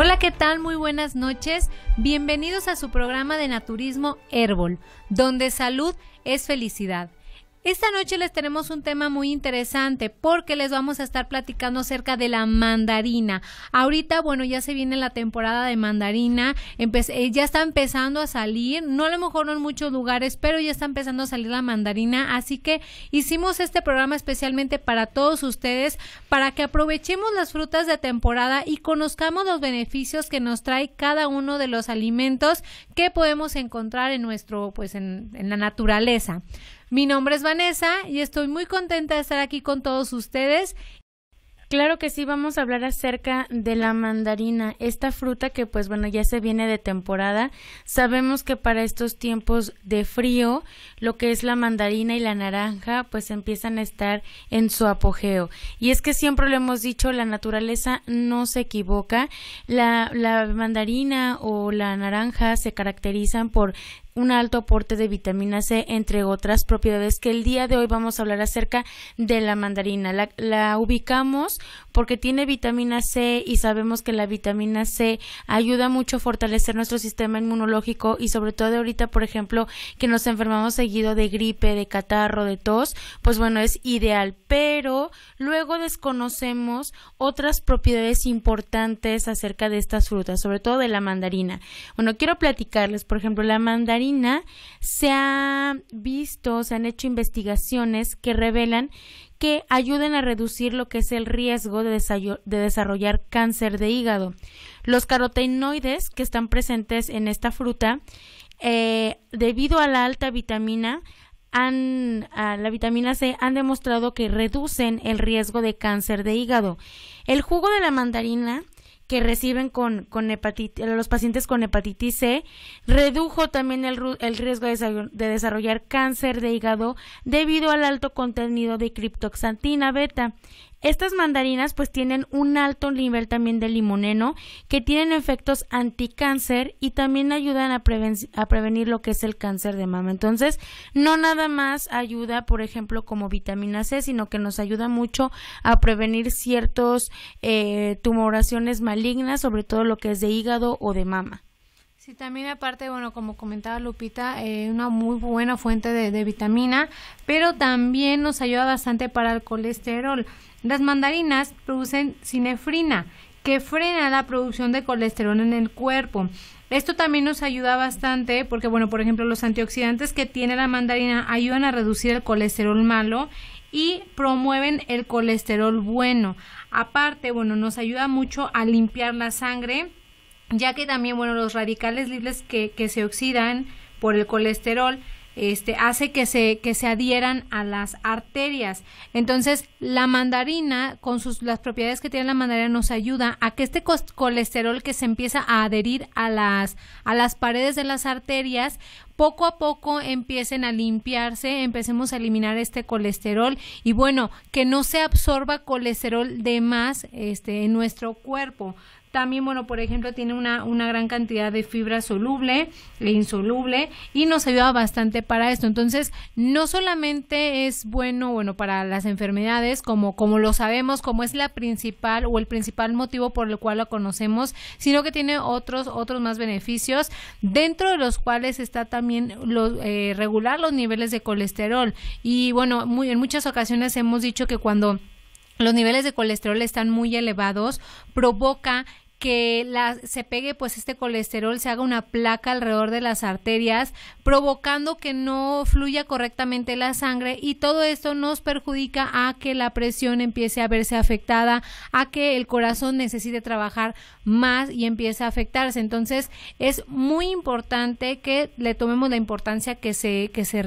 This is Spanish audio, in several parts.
Hola, ¿qué tal? Muy buenas noches. Bienvenidos a su programa de Naturismo Herbol, donde salud es felicidad. Esta noche les tenemos un tema muy interesante porque les vamos a estar platicando acerca de la mandarina. Ahorita, bueno, ya se viene la temporada de mandarina, eh, ya está empezando a salir, no a lo mejor no en muchos lugares, pero ya está empezando a salir la mandarina, así que hicimos este programa especialmente para todos ustedes, para que aprovechemos las frutas de temporada y conozcamos los beneficios que nos trae cada uno de los alimentos que podemos encontrar en nuestro, pues en la naturaleza. Mi nombre es Vanessa y estoy muy contenta de estar aquí con todos ustedes. Claro que sí, vamos a hablar acerca de la mandarina, esta fruta que pues bueno ya se viene de temporada. Sabemos que para estos tiempos de frío, lo que es la mandarina y la naranja pues empiezan a estar en su apogeo. Y es que siempre lo hemos dicho, la naturaleza no se equivoca. La, la mandarina o la naranja se caracterizan por un alto aporte de vitamina C, entre otras propiedades que el día de hoy vamos a hablar acerca de la mandarina. La, ubicamos porque tiene vitamina C y sabemos que la vitamina C ayuda mucho a fortalecer nuestro sistema inmunológico y sobre todo de ahorita, por ejemplo, que nos enfermamos seguido de gripe, de catarro, de tos, pues bueno, es ideal. Pero luego desconocemos otras propiedades importantes acerca de estas frutas, sobre todo de la mandarina. Bueno, quiero platicarles, por ejemplo, la mandarina se ha visto, se han hecho investigaciones que revelan que ayuden a reducir lo que es el riesgo de, desarrollar cáncer de hígado. Los carotenoides que están presentes en esta fruta, eh, debido a la alta vitamina, han, a la vitamina C han demostrado que reducen el riesgo de cáncer de hígado. El jugo de la mandarina que reciben con, con eh, los pacientes con hepatitis C, redujo también el, el riesgo de, desarrollar cáncer de hígado debido al alto contenido de criptoxantina beta estas mandarinas pues tienen un alto nivel también de limoneno que tienen efectos anticáncer y también ayudan a, prevenir lo que es el cáncer de mama. Entonces, no nada más ayuda, por ejemplo, como vitamina C, sino que nos ayuda mucho a prevenir ciertas eh, tumoraciones malignas, sobre todo lo que es de hígado o de mama y también aparte, bueno, como comentaba Lupita, eh, una muy buena fuente de, de, vitamina, pero también nos ayuda bastante para el colesterol. Las mandarinas producen cinefrina, que frena la producción de colesterol en el cuerpo. Esto también nos ayuda bastante porque, bueno, por ejemplo, los antioxidantes que tiene la mandarina ayudan a reducir el colesterol malo y promueven el colesterol bueno. Aparte, bueno, nos ayuda mucho a limpiar la sangre ya que también, bueno, los radicales libres que, se oxidan por el colesterol, este, hace que se, que se adhieran a las arterias. Entonces, la mandarina, con sus, las propiedades que tiene la mandarina, nos ayuda a que este colesterol que se empieza a adherir a las, a las paredes de las arterias, poco a poco empiecen a limpiarse, empecemos a eliminar este colesterol y bueno, que no se absorba colesterol de más este, en nuestro cuerpo. También, bueno, por ejemplo, tiene una, una gran cantidad de fibra soluble e insoluble y nos ayuda bastante para esto. Entonces, no solamente es bueno, bueno, para las enfermedades, como, como lo sabemos, como es la principal o el principal motivo por el cual lo conocemos, sino que tiene otros, otros más beneficios, dentro de los cuales está también eh, regular los niveles de colesterol. Y bueno, muy, en muchas ocasiones hemos dicho que cuando los niveles de colesterol están muy elevados, provoca que se pegue pues este colesterol, se haga una placa alrededor de las arterias, provocando que no fluya correctamente la sangre y todo esto nos perjudica a que la presión empiece a verse afectada, a que el corazón necesite trabajar más y empiece a afectarse. Entonces es muy importante que le tomemos la importancia que se, que se,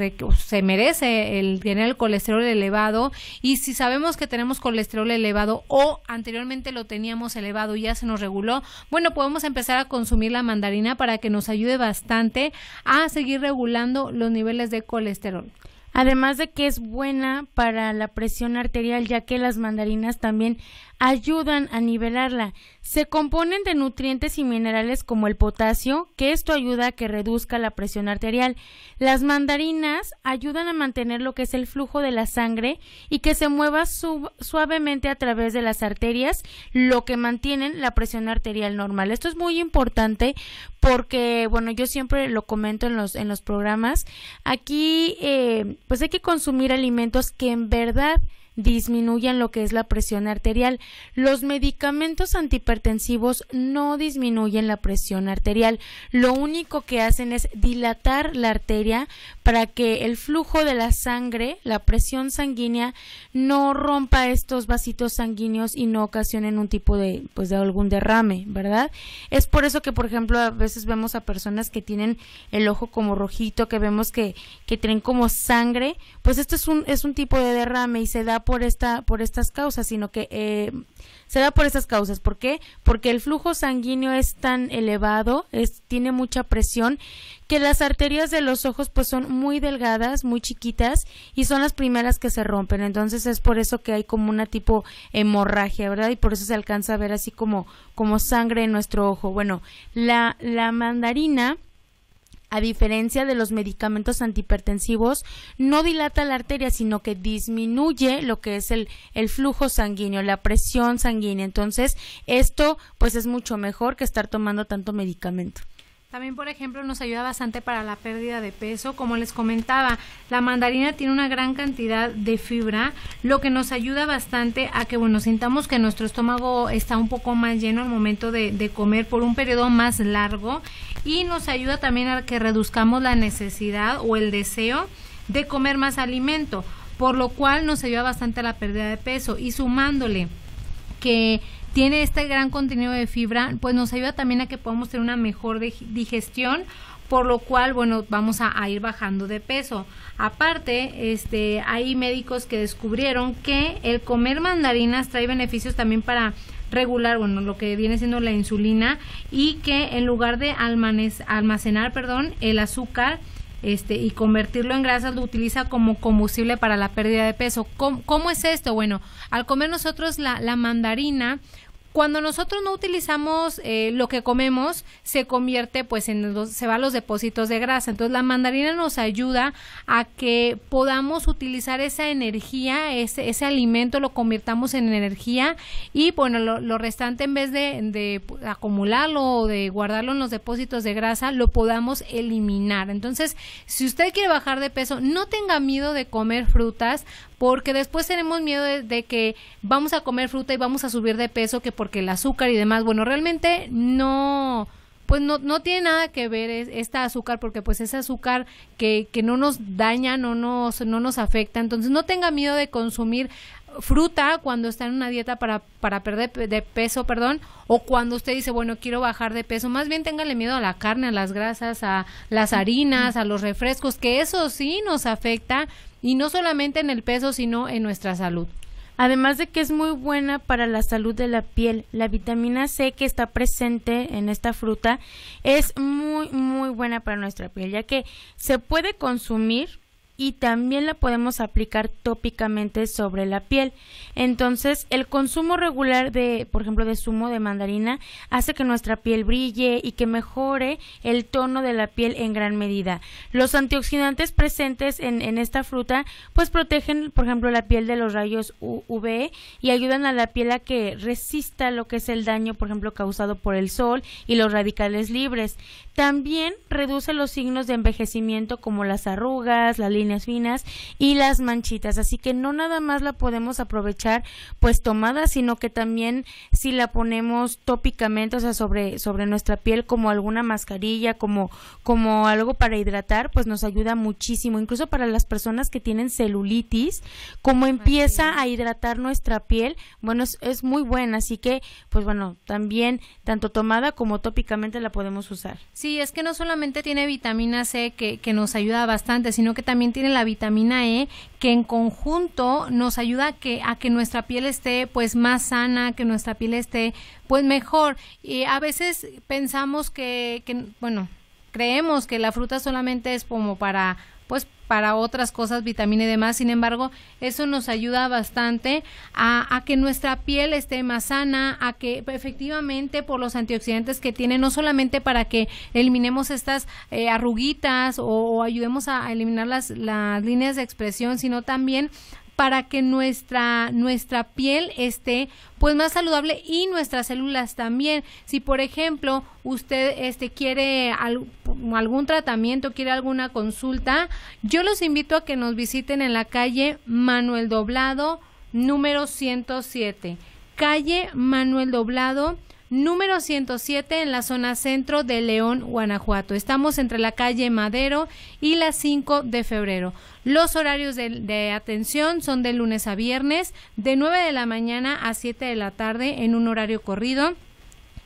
merece el tener el colesterol elevado y si sabemos que tenemos colesterol elevado o anteriormente lo teníamos elevado y ya se nos regula bueno, podemos empezar a consumir la mandarina para que nos ayude bastante a seguir regulando los niveles de colesterol. Además de que es buena para la presión arterial, ya que las mandarinas también ayudan a nivelarla. Se componen de nutrientes y minerales como el potasio, que esto ayuda a que reduzca la presión arterial. Las mandarinas ayudan a mantener lo que es el flujo de la sangre y que se mueva suavemente a través de las arterias, lo que mantienen la presión arterial normal. Esto es muy importante porque, bueno, yo siempre lo comento en los, en los programas. Aquí eh, pues hay que consumir alimentos que en verdad disminuyen lo que es la presión arterial. Los medicamentos antihipertensivos no disminuyen la presión arterial, lo único que hacen es dilatar la arteria para que el flujo de la sangre, la presión sanguínea, no rompa estos vasitos sanguíneos y no ocasionen un tipo de, pues de algún derrame, ¿verdad? Es por eso que, por ejemplo, a veces vemos a personas que tienen el ojo como rojito, que vemos que, que tienen como sangre, pues esto es un, es un tipo de derrame y se da por esta por estas causas, sino que eh, se da por estas causas. ¿Por qué? Porque el flujo sanguíneo es tan elevado, es, tiene mucha presión, que las arterias de los ojos pues son muy delgadas, muy chiquitas y son las primeras que se rompen. Entonces es por eso que hay como una tipo hemorragia, ¿verdad? Y por eso se alcanza a ver así como, como sangre en nuestro ojo. Bueno, la, la mandarina a diferencia de los medicamentos antihipertensivos, no dilata la arteria, sino que disminuye lo que es el, el flujo sanguíneo, la presión sanguínea. Entonces, esto pues es mucho mejor que estar tomando tanto medicamento. También, por ejemplo, nos ayuda bastante para la pérdida de peso. Como les comentaba, la mandarina tiene una gran cantidad de fibra, lo que nos ayuda bastante a que, bueno, sintamos que nuestro estómago está un poco más lleno al momento de, comer por un periodo más largo y nos ayuda también a que reduzcamos la necesidad o el deseo de comer más alimento, por lo cual nos ayuda bastante a la pérdida de peso y sumándole que tiene este gran contenido de fibra, pues nos ayuda también a que podamos tener una mejor digestión, por lo cual, bueno, vamos a, ir bajando de peso. Aparte, este, hay médicos que descubrieron que el comer mandarinas trae beneficios también para regular, bueno, lo que viene siendo la insulina y que en lugar de almacenar, perdón, el azúcar, este, y convertirlo en grasas lo utiliza como combustible para la pérdida de peso. ¿Cómo, es esto? Bueno, al comer nosotros la mandarina, cuando nosotros no utilizamos eh, lo que comemos, se convierte pues en se va a los depósitos de grasa. Entonces la mandarina nos ayuda a que podamos utilizar esa energía, ese, ese alimento lo convirtamos en energía y bueno, lo, restante en vez de, de, acumularlo o de guardarlo en los depósitos de grasa, lo podamos eliminar. Entonces, si usted quiere bajar de peso, no tenga miedo de comer frutas porque después tenemos miedo de, que vamos a comer fruta y vamos a subir de peso que porque el azúcar y demás, bueno, realmente no pues no, no tiene nada que ver esta azúcar, porque pues es azúcar que, que no nos daña, no nos, no nos afecta. Entonces no tenga miedo de consumir fruta cuando está en una dieta para, para perder de peso, perdón, o cuando usted dice, bueno, quiero bajar de peso, más bien téngale miedo a la carne, a las grasas, a las harinas, a los refrescos, que eso sí nos afecta y no solamente en el peso, sino en nuestra salud. Además de que es muy buena para la salud de la piel, la vitamina C que está presente en esta fruta es muy muy buena para nuestra piel, ya que se puede consumir y también la podemos aplicar tópicamente sobre la piel. Entonces, el consumo regular de, por ejemplo, de zumo de mandarina hace que nuestra piel brille y que mejore el tono de la piel en gran medida. Los antioxidantes presentes en, esta fruta pues protegen, por ejemplo, la piel de los rayos UV y ayudan a la piel a que resista lo que es el daño, por ejemplo, causado por el sol y los radicales libres. También reduce los signos de envejecimiento como las arrugas, las líneas finas y las manchitas. Así que no nada más la podemos aprovechar pues tomada, sino que también si la ponemos tópicamente, o sea, sobre, sobre nuestra piel como alguna mascarilla, como, como algo para hidratar, pues nos ayuda muchísimo. Incluso para las personas que tienen celulitis, como empieza a hidratar nuestra piel, bueno, es, es muy buena. Así que pues bueno, también tanto tomada como tópicamente la podemos usar. Sí, es que no solamente tiene vitamina C que, nos ayuda bastante, sino que también tiene la vitamina E que en conjunto nos ayuda a que, a que nuestra piel esté pues más sana, que nuestra piel esté pues mejor. Y a veces pensamos que, que bueno, creemos que la fruta solamente es como para pues para otras cosas, vitamina y demás. Sin embargo, eso nos ayuda bastante a, que nuestra piel esté más sana, a que efectivamente por los antioxidantes que tiene, no solamente para que eliminemos estas eh, arruguitas o, ayudemos a, eliminar las, las líneas de expresión, sino también para que nuestra, nuestra piel esté pues más saludable y nuestras células también. Si por ejemplo usted este, quiere algún tratamiento, quiere alguna consulta, yo los invito a que nos visiten en la calle Manuel Doblado número 107. Calle Manuel Doblado número 107 en la zona centro de León, Guanajuato. Estamos entre la calle Madero y la 5 de febrero. Los horarios de, atención son de lunes a viernes, de 9 de la mañana a 7 de la tarde en un horario corrido.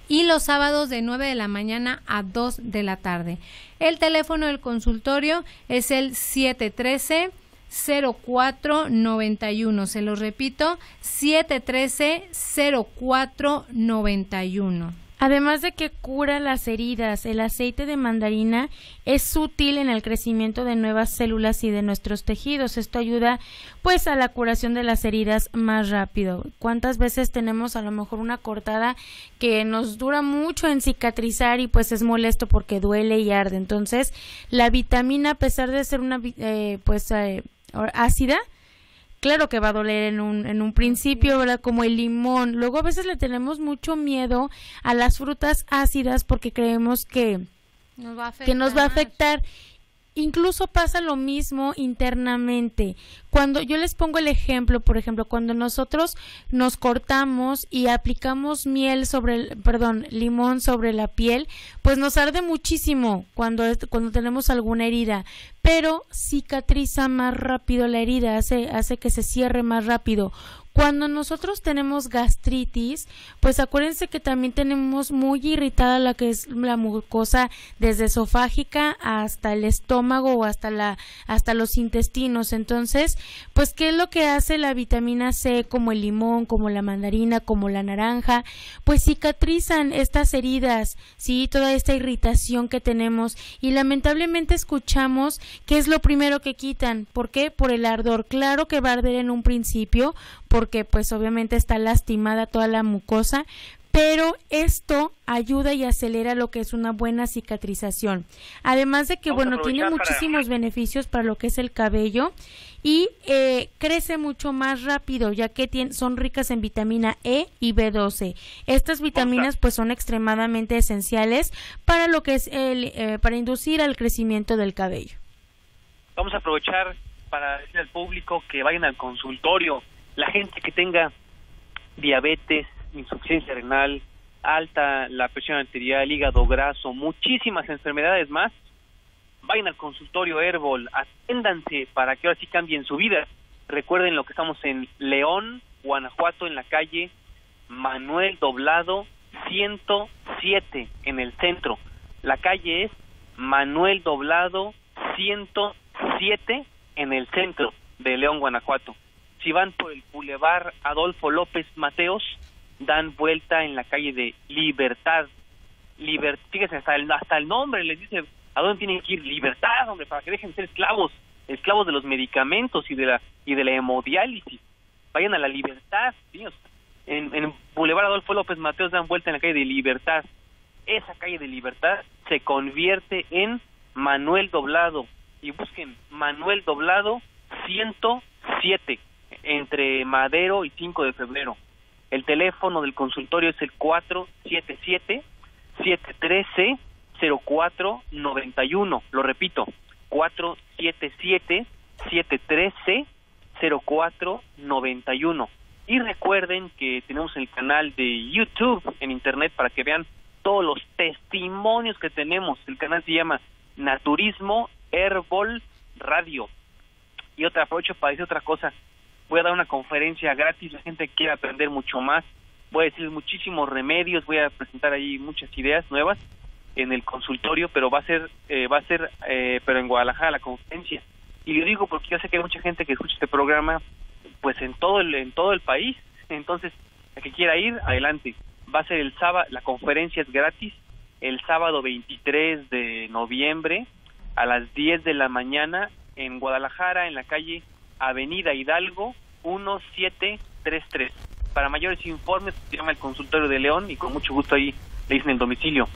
Y los sábados de 9 de la mañana a 2 de la tarde. El teléfono del consultorio es el 713 0491. Se lo repito, 713-0491. Además de que cura las heridas, el aceite de mandarina es útil en el crecimiento de nuevas células y de nuestros tejidos. Esto ayuda pues a la curación de las heridas más rápido. ¿Cuántas veces tenemos a lo mejor una cortada que nos dura mucho en cicatrizar y pues es molesto porque duele y arde? Entonces, la vitamina a pesar de ser una eh, pues eh, ácida, claro que va a doler en un, en un principio, ¿verdad? Como el limón. Luego a veces le tenemos mucho miedo a las frutas ácidas porque creemos que Que nos va a afectar Incluso pasa lo mismo internamente. Cuando yo les pongo el ejemplo, por ejemplo, cuando nosotros nos cortamos y aplicamos miel sobre, perdón, limón sobre la piel, pues nos arde muchísimo cuando, cuando tenemos alguna herida, pero cicatriza más rápido la herida, hace que se cierre más rápido. Cuando nosotros tenemos gastritis, pues acuérdense que también tenemos muy irritada la que es la mucosa desde esofágica hasta el estómago o hasta la hasta los intestinos. Entonces, pues qué es lo que hace la vitamina C como el limón, como la mandarina, como la naranja, pues cicatrizan estas heridas, sí, toda esta irritación que tenemos y lamentablemente escuchamos que es lo primero que quitan, ¿por qué? Por el ardor. Claro que va a arder en un principio porque pues obviamente está lastimada toda la mucosa, pero esto ayuda y acelera lo que es una buena cicatrización. Además de que, bueno, tiene muchísimos beneficios para lo que es el cabello y eh, crece mucho más rápido, ya que son ricas en vitamina E y B12. Estas vitaminas, pues, son extremadamente esenciales para lo que es el, eh, para inducir al crecimiento del cabello. Vamos a aprovechar para decir al público que vayan al consultorio la gente que tenga diabetes, insuficiencia renal, alta la presión arterial, hígado graso, muchísimas enfermedades más, vayan al consultorio Herbol, atiéndanse para que ahora sí cambien su vida. Recuerden lo que estamos en León, Guanajuato, en la calle Manuel Doblado 107, en el centro. La calle es Manuel Doblado 107, en el centro de León, Guanajuato si van por el bulevar Adolfo López Mateos, dan vuelta en la calle de Libertad. fíjense, hasta el, hasta el nombre les dice a dónde tienen que ir. Libertad, hombre, para que dejen de ser esclavos, esclavos de los medicamentos y de la, y de la hemodiálisis. Vayan a la libertad, Dios. En, en Boulevard Adolfo López Mateos dan vuelta en la calle de Libertad. Esa calle de Libertad se convierte en Manuel Doblado. Y busquen Manuel Doblado 107 entre Madero y 5 de febrero. El teléfono del consultorio es el 477 713 0491. Lo repito, 477 713 0491. Y recuerden que tenemos el canal de YouTube en Internet para que vean todos los testimonios que tenemos. El canal se llama Naturismo Herbol Radio. Y otra, aprovecho para decir otra cosa voy a dar una conferencia gratis, la gente quiere aprender mucho más, voy a decir muchísimos remedios, voy a presentar ahí muchas ideas nuevas en el consultorio, pero va a ser, eh, va a ser, eh, pero en Guadalajara la conferencia. Y lo digo porque yo sé que hay mucha gente que escucha este programa, pues en todo el, en todo el país, entonces, la que quiera ir, adelante. Va a ser el sábado, la conferencia es gratis, el sábado 23 de noviembre a las 10 de la mañana en Guadalajara, en la calle Avenida Hidalgo, 1733. Para mayores informes, llama el consultorio de León y con mucho gusto ahí le dicen el domicilio.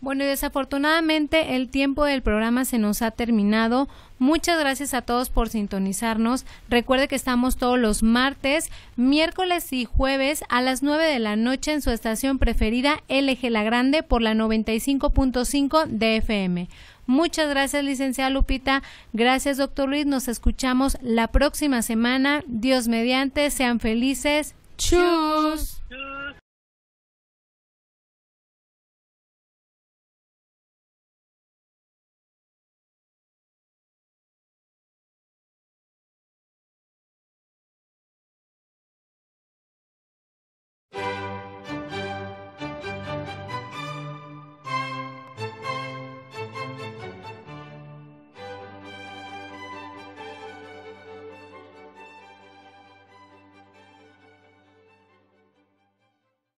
Bueno, y desafortunadamente el tiempo del programa se nos ha terminado. Muchas gracias a todos por sintonizarnos. Recuerde que estamos todos los martes, miércoles y jueves a las 9 de la noche en su estación preferida LG La Grande por la 95.5 DFM FM. Muchas gracias, licenciada Lupita. Gracias, doctor Luis. Nos escuchamos la próxima semana. Dios mediante, sean felices. Chus.